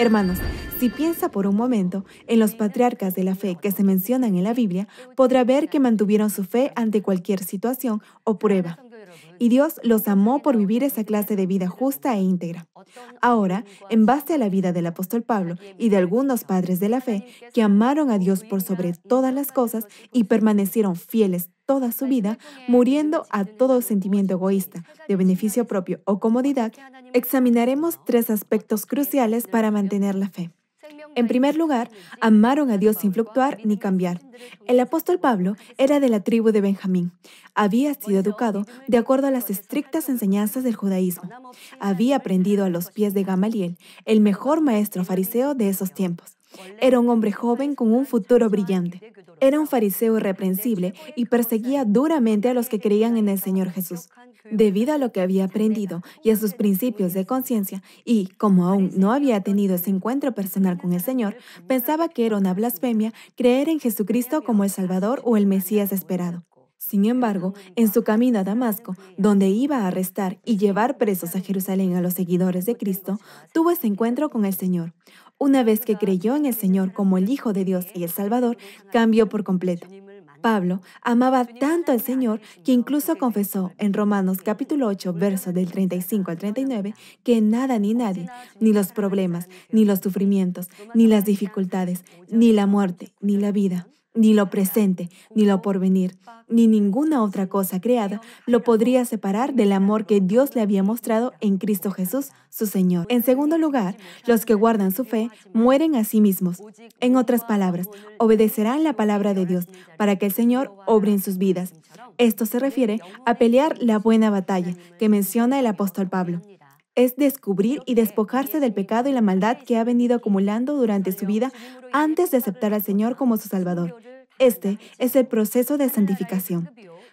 Hermanos, si piensa por un momento en los patriarcas de la fe que se mencionan en la Biblia, podrá ver que mantuvieron su fe ante cualquier situación o prueba y Dios los amó por vivir esa clase de vida justa e íntegra. Ahora, en base a la vida del apóstol Pablo y de algunos padres de la fe que amaron a Dios por sobre todas las cosas y permanecieron fieles toda su vida, muriendo a todo sentimiento egoísta, de beneficio propio o comodidad, examinaremos tres aspectos cruciales para mantener la fe. En primer lugar, amaron a Dios sin fluctuar ni cambiar. El apóstol Pablo era de la tribu de Benjamín. Había sido educado de acuerdo a las estrictas enseñanzas del judaísmo. Había aprendido a los pies de Gamaliel, el mejor maestro fariseo de esos tiempos. Era un hombre joven con un futuro brillante. Era un fariseo irreprensible y perseguía duramente a los que creían en el Señor Jesús. Debido a lo que había aprendido y a sus principios de conciencia, y como aún no había tenido ese encuentro personal con el Señor, pensaba que era una blasfemia creer en Jesucristo como el Salvador o el Mesías esperado. Sin embargo, en su camino a Damasco, donde iba a arrestar y llevar presos a Jerusalén a los seguidores de Cristo, tuvo ese encuentro con el Señor. Una vez que creyó en el Señor como el Hijo de Dios y el Salvador, cambió por completo. Pablo amaba tanto al Señor que incluso confesó en Romanos capítulo 8, versos del 35 al 39, que nada ni nadie, ni los problemas, ni los sufrimientos, ni las dificultades, ni la muerte, ni la vida, ni lo presente, ni lo porvenir, ni ninguna otra cosa creada lo podría separar del amor que Dios le había mostrado en Cristo Jesús, su Señor. En segundo lugar, los que guardan su fe mueren a sí mismos. En otras palabras, obedecerán la palabra de Dios para que el Señor obre en sus vidas. Esto se refiere a pelear la buena batalla que menciona el apóstol Pablo es descubrir y despojarse del pecado y la maldad que ha venido acumulando durante su vida antes de aceptar al Señor como su Salvador. Este es el proceso de santificación.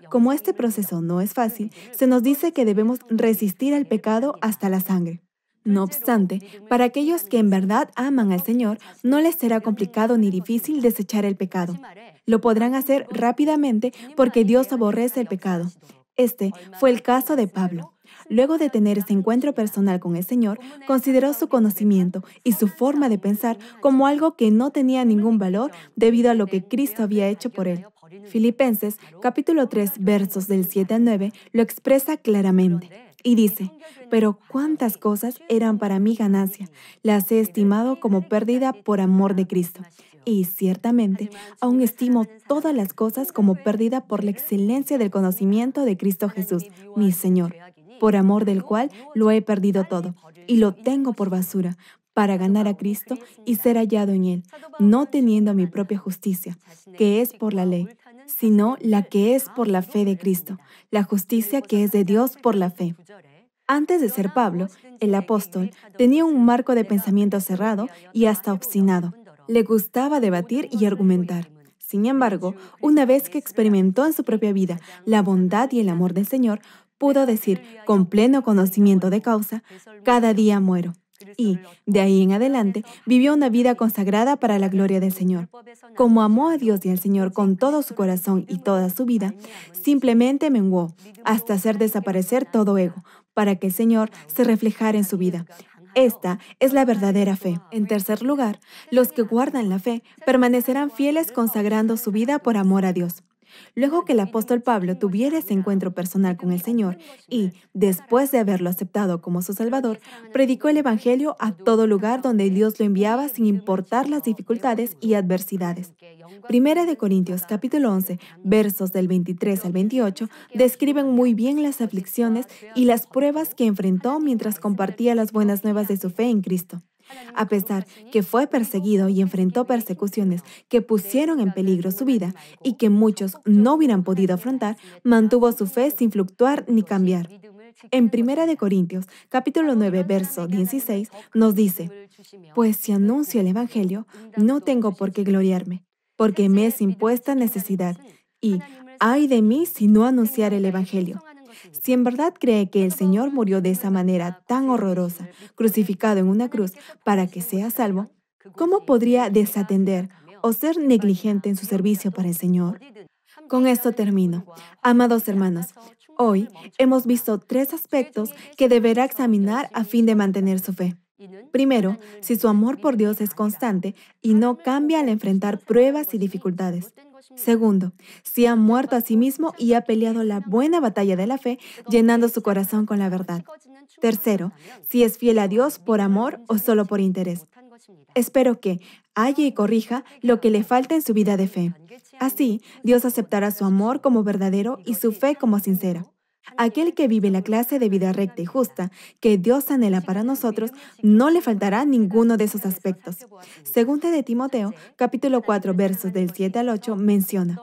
Como este proceso no es fácil, se nos dice que debemos resistir al pecado hasta la sangre. No obstante, para aquellos que en verdad aman al Señor, no les será complicado ni difícil desechar el pecado. Lo podrán hacer rápidamente porque Dios aborrece el pecado. Este fue el caso de Pablo. Luego de tener ese encuentro personal con el Señor, consideró su conocimiento y su forma de pensar como algo que no tenía ningún valor debido a lo que Cristo había hecho por él. Filipenses capítulo 3 versos del 7 al 9 lo expresa claramente. Y dice, pero cuántas cosas eran para mi ganancia, las he estimado como pérdida por amor de Cristo. Y ciertamente, aún estimo todas las cosas como pérdida por la excelencia del conocimiento de Cristo Jesús, mi Señor, por amor del cual lo he perdido todo y lo tengo por basura para ganar a Cristo y ser hallado en Él, no teniendo mi propia justicia, que es por la ley, sino la que es por la fe de Cristo, la justicia que es de Dios por la fe. Antes de ser Pablo, el apóstol tenía un marco de pensamiento cerrado y hasta obstinado. Le gustaba debatir y argumentar. Sin embargo, una vez que experimentó en su propia vida la bondad y el amor del Señor, pudo decir con pleno conocimiento de causa, cada día muero. Y, de ahí en adelante, vivió una vida consagrada para la gloria del Señor. Como amó a Dios y al Señor con todo su corazón y toda su vida, simplemente menguó hasta hacer desaparecer todo ego, para que el Señor se reflejara en su vida. Esta es la verdadera fe. En tercer lugar, los que guardan la fe permanecerán fieles consagrando su vida por amor a Dios. Luego que el apóstol Pablo tuviera ese encuentro personal con el Señor y, después de haberlo aceptado como su Salvador, predicó el Evangelio a todo lugar donde Dios lo enviaba sin importar las dificultades y adversidades. Primera de Corintios capítulo 11, versos del 23 al 28, describen muy bien las aflicciones y las pruebas que enfrentó mientras compartía las buenas nuevas de su fe en Cristo. A pesar que fue perseguido y enfrentó persecuciones que pusieron en peligro su vida y que muchos no hubieran podido afrontar, mantuvo su fe sin fluctuar ni cambiar. En de Corintios, capítulo 9, verso 16, nos dice, Pues si anuncio el Evangelio, no tengo por qué gloriarme, porque me es impuesta necesidad, y ay de mí si no anunciar el Evangelio. Si en verdad cree que el Señor murió de esa manera tan horrorosa, crucificado en una cruz, para que sea salvo, ¿cómo podría desatender o ser negligente en su servicio para el Señor? Con esto termino. Amados hermanos, hoy hemos visto tres aspectos que deberá examinar a fin de mantener su fe. Primero, si su amor por Dios es constante y no cambia al enfrentar pruebas y dificultades. Segundo, si ha muerto a sí mismo y ha peleado la buena batalla de la fe, llenando su corazón con la verdad. Tercero, si es fiel a Dios por amor o solo por interés. Espero que halle y corrija lo que le falta en su vida de fe. Así, Dios aceptará su amor como verdadero y su fe como sincera. Aquel que vive la clase de vida recta y justa que Dios anhela para nosotros, no le faltará ninguno de esos aspectos. Según de Timoteo, capítulo 4, versos del 7 al 8, menciona,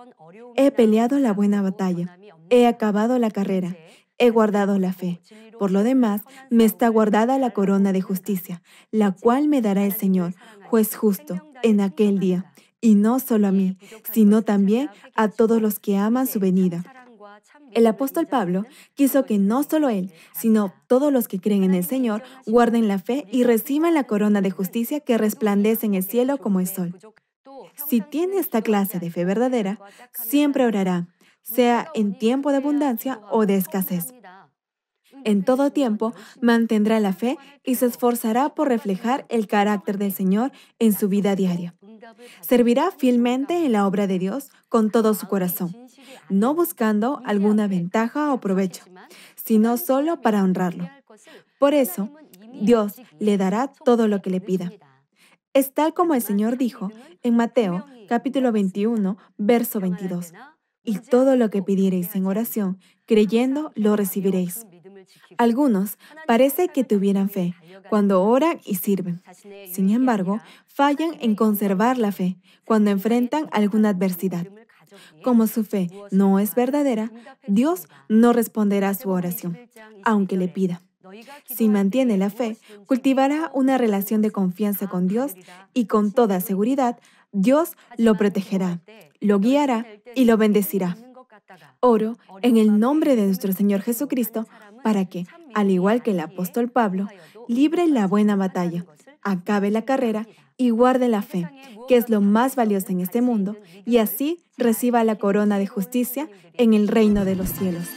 He peleado la buena batalla, he acabado la carrera, he guardado la fe. Por lo demás, me está guardada la corona de justicia, la cual me dará el Señor, juez justo, en aquel día, y no solo a mí, sino también a todos los que aman su venida. El apóstol Pablo quiso que no solo él, sino todos los que creen en el Señor guarden la fe y reciban la corona de justicia que resplandece en el cielo como el sol. Si tiene esta clase de fe verdadera, siempre orará, sea en tiempo de abundancia o de escasez. En todo tiempo mantendrá la fe y se esforzará por reflejar el carácter del Señor en su vida diaria. Servirá fielmente en la obra de Dios con todo su corazón no buscando alguna ventaja o provecho, sino solo para honrarlo. Por eso, Dios le dará todo lo que le pida. Es tal como el Señor dijo en Mateo capítulo 21, verso 22. Y todo lo que pidiereis en oración, creyendo, lo recibiréis. Algunos parece que tuvieran fe cuando oran y sirven. Sin embargo, fallan en conservar la fe cuando enfrentan alguna adversidad. Como su fe no es verdadera, Dios no responderá su oración, aunque le pida. Si mantiene la fe, cultivará una relación de confianza con Dios y con toda seguridad, Dios lo protegerá, lo guiará y lo bendecirá. Oro en el nombre de nuestro Señor Jesucristo para que, al igual que el apóstol Pablo, libre la buena batalla, acabe la carrera y guarde la fe, que es lo más valioso en este mundo, y así reciba la corona de justicia en el reino de los cielos.